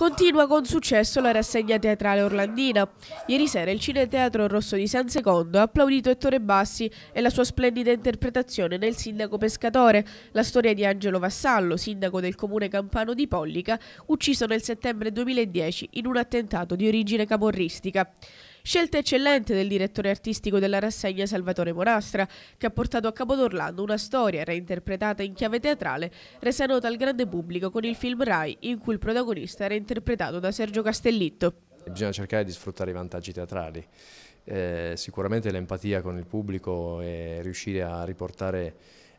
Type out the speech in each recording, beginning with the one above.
Continua con successo la rassegna teatrale orlandina. Ieri sera il Cineteatro Rosso di San Secondo ha applaudito Ettore Bassi e la sua splendida interpretazione nel Sindaco Pescatore, la storia di Angelo Vassallo, sindaco del comune campano di Pollica, ucciso nel settembre 2010 in un attentato di origine camorristica. Scelta eccellente del direttore artistico della rassegna Salvatore Monastra, che ha portato a Capodorlando una storia reinterpretata in chiave teatrale, resa nota al grande pubblico con il film Rai, in cui il protagonista era interpretato da Sergio Castellitto. Bisogna cercare di sfruttare i vantaggi teatrali. Eh, sicuramente l'empatia con il pubblico e riuscire a riportare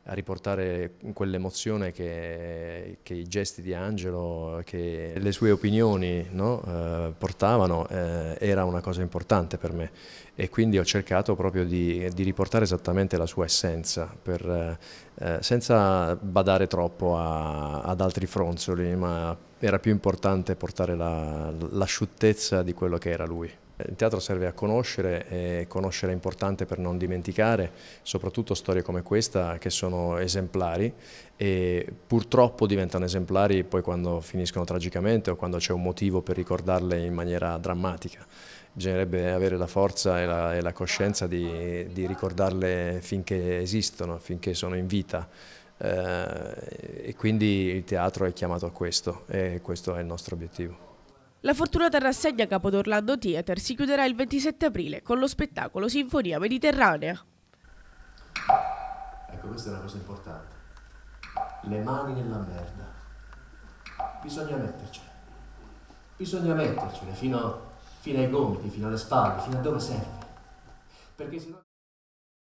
a riportare quell'emozione che, che, i gesti di Angelo, che le sue opinioni no, eh, portavano, eh, era una cosa importante per me e quindi ho cercato proprio di, di riportare esattamente la sua essenza, per, eh, eh senza badare troppo a, ad altri fronzoli, ma era più importante portare la, l'asciuttezza di quello che era lui. Il teatro serve a conoscere e conoscere è importante per non dimenticare, soprattutto storie come questa che sono esemplari e purtroppo diventano esemplari poi quando finiscono tragicamente o quando c'è un motivo per ricordarle in maniera drammatica. Bisognerebbe avere la forza e la, e la coscienza di, di ricordarle finché esistono, finché sono in vita. Eh, e quindi il teatro è chiamato a questo e questo è il nostro obiettivo. La fortunata rassegna Capodorlando Theater si chiuderà il 27 aprile con lo spettacolo Sinfonia Mediterranea. Ecco, questa è una cosa importante. Le mani nella merda. Bisogna mettercele. Bisogna mettercele fino, fino ai gomiti, fino alle spalle, fino a dove serve. Perché se no...